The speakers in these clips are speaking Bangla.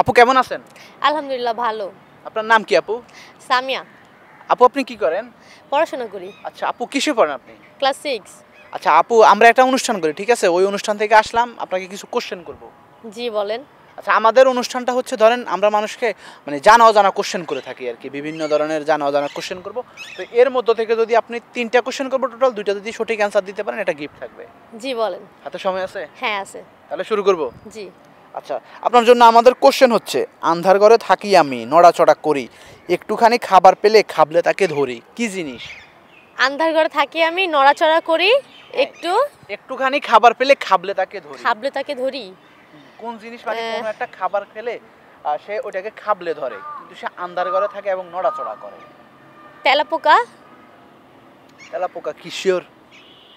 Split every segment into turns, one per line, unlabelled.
আপু কেমন আছেন
আলহামদুলিল্লাহ ভালো
আপনার নাম কি আপু সামিয়া আপু আপনি
কি করেন পড়াশোনা করি আচ্ছা আপু
কিসে পড়েন আপনি ক্লাস সিক্স আচ্ছা আপু আমরা একটা অনুষ্ঠান করি ঠিক আছে ওই অনুষ্ঠান থেকে আসলাম আপনাকে কিছু কোশ্চেন করব
জি বলেন আচ্ছা আমাদের অনুষ্ঠানটা
হচ্ছে ধরেন আমরা মানুষকে মানে জানা অজানা কোশ্চেন করে থাকি আর কি বিভিন্ন ধরনের জানা অজানা কোশ্চেন করব তো এর মধ্যে থেকে যদি আপনি তিনটা কোশ্চেন করবো টোটাল দুইটা যদি সঠিক অ্যান্সার দিতে পারেন এটা গিফট থাকবে জি বলেন হাতে সময় আছে হ্যাঁ আছে তাহলে শুরু করব জি আচ্ছা আপনার জন্য আমাদের কোশ্চেন হচ্ছে আন্ধার ঘরে থাকি আমি নড়াচড়া করি একটুখানি খাবার পেলে খাবলে তাকে ধরি কি জিনিস
আন্ধার ঘরে থাকি আমি নড়াচড়া করি হ্যাঁ, একটু একটুখানি খাবার পেলে খাবলে তাকে ধরি খাবলে তাকে ধরি
কোন জিনিস মানে হ্যাঁ। কোন একটা খাবার খেলে সে ওটাকে খাবলে ধরে কিন্তু সে আন্ধার ঘরে থাকে এবং নড়াচড়া করে তেলাপোকা তেলাপোকা কিশোর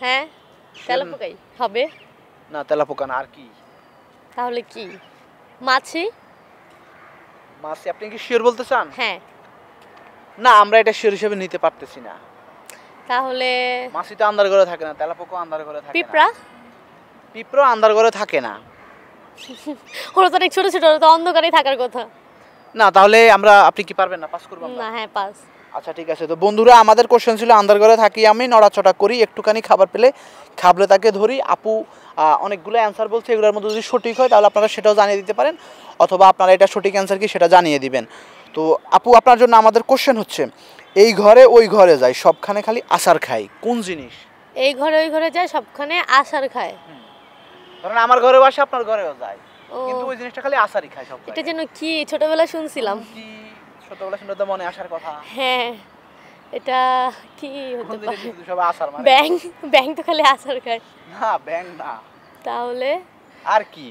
হ্যাঁ তেলাপোকাই হবে
না তেলাপোকা না আর কি
তাহলে কি মাছি মাছি আপনি কি শিওর বলতে চান হ্যাঁ
না আমরা এটা শিওর হিসেবে নিতে পারতেছি না তাহলে মাছি তো আন্দার ঘরে থাকে না তেলাপোকা আন্দার ঘরে থাকে পিঁপড়া পিঁপড়া আন্দার ঘরে থাকে না
ওরা তো অনেক ছোট ছোট ওরা তো অন্ধকারেই থাকার কথা
না তাহলে আমরা আপনি কি পারবেন না পাস
করব না হ্যাঁ পাস
আচ্ছা ঠিক আছে তো বন্ধুরা আমাদের কোশ্চেন ছিল আন্দারগড়ে থাকি আমি নড়াচড়া করি একটুখানি খাবার পেলে খাবলে তাকে ধরি আপু অনেকগুলো অ্যান্সার বলছে এগুলোর মধ্যে যদি সঠিক হয় তাহলে আপনারা সেটাও জানিয়ে দিতে পারেন অথবা আপনারা এটা সঠিক অ্যান্সার কি সেটা জানিয়ে দিবেন তো আপু আপনার জন্য আমাদের কোশ্চেন হচ্ছে এই ঘরে ওই ঘরে যায় সবখানে খালি আসার খাই কোন জিনিস
এই ঘরে ওই ঘরে যায় সবখানে আসার খায় কারণ আমার ঘরে বসে আপনার ঘরেও যায় কিন্তু ওই জিনিসটা খালি আসারই খায় সব এটা যেন কি ছোটবেলা শুনছিলাম ছোটবেলা শুনে তো মনে আসার কথা হ্যাঁ এটা কি হতে পারে
সব আসার মানে
তো খালি আসার না না তাহলে আর কি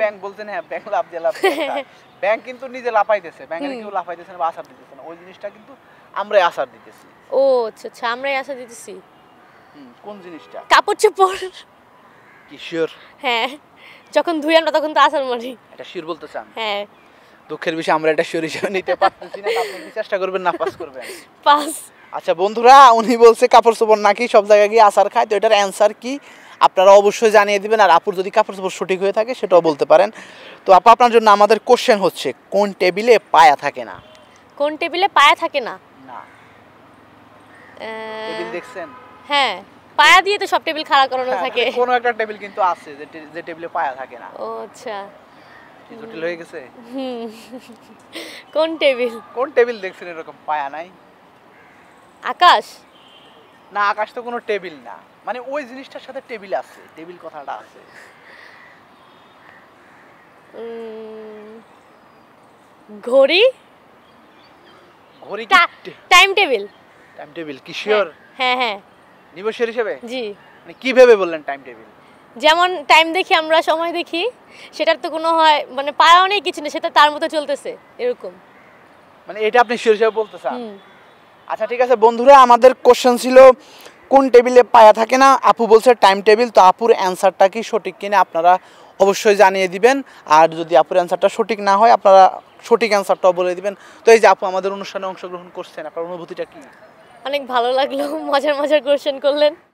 ব্যাংক
হ্যাঁ ব্যাংক লাভ দিয়ে লাভ ব্যাংক কিন্তু নিজে লাফাইতেছে ব্যাংকের কেউ লাফাইতেছে না আসার দিতেছে না ওই জিনিসটা কিন্তু আমরাই আসার দিতেছি
ও আচ্ছা আচ্ছা আমরাই আসার দিতেছি কোন জিনিসটা কাপড় চোপড় কি শিওর হ্যাঁ যখন ধুই আমরা তখন তো আসার মারি
মানে। এটা শিওর বলতে হ্যাঁ দুঃখের বিষয় আমরা এটা সরিষা নিতে পারতেছি না আপনি চেষ্টা করবেন না পাস করবেন পাস আচ্ছা বন্ধুরা উনি বলছে কাপড় চোপড় নাকি সব জায়গায় গিয়ে আসার খায় তো এটার অ্যান্সার কি আপনারা অবশ্যই জানিয়ে দিবেন আর আপুর যদি কাপড় চোপড় সঠিক হয়ে থাকে সেটাও বলতে পারেন তো আপা আপনার জন্য আমাদের কোশ্চেন হচ্ছে কোন টেবিলে পায়া থাকে না
কোন টেবিলে পায়া থাকে না না টেবিল দেখছেন হ্যাঁ পায়া দিয়ে তো সব টেবিল খাড়া করানো হ্যাঁ, মানে থাকে কোনো
একটা টেবিল কিন্তু আছে যে টেবিলে পায়া থাকে না
ও আচ্ছা জটিল হয়ে গেছে কোন টেবিল
কোন টেবিল দেখছেন এরকম পায়া নাই আকাশ না আকাশ তো কোনো টেবিল না মানে ওই জিনিসটার সাথে টেবিল আছে টেবিল কথাটা আছে
ঘড়ি ঘড়ি টাইম টেবিল
টাইম টেবিল কি শিওর
হ্যাঁ, হ্যাঁ হ্যাঁ নিবসের হিসেবে জি মানে কি ভেবে বললেন টাইম টেবিল যেমন টাইম দেখি আমরা সময় দেখি সেটার তো কোনো হয় মানে পায়াও নেই কিছু নেই সেটা তার মতো চলতেছে এরকম
মানে এটা আপনি শুরু বলতে চান আচ্ছা ঠিক আছে বন্ধুরা আমাদের কোশ্চেন ছিল কোন টেবিলে পায়া থাকে না আপু বলছে টাইম টেবিল তো আপুর অ্যান্সারটা কি সঠিক কিনা আপনারা অবশ্যই জানিয়ে দিবেন আর যদি আপুর অ্যান্সারটা সঠিক না হয় আপনারা সঠিক অ্যান্সারটাও বলে দিবেন তো এই যে আপু আমাদের অনুষ্ঠানে অংশগ্রহণ করছেন আপনার অনুভূতিটা কি
অনেক ভালো লাগলো মজার মজার কোশ্চেন করলেন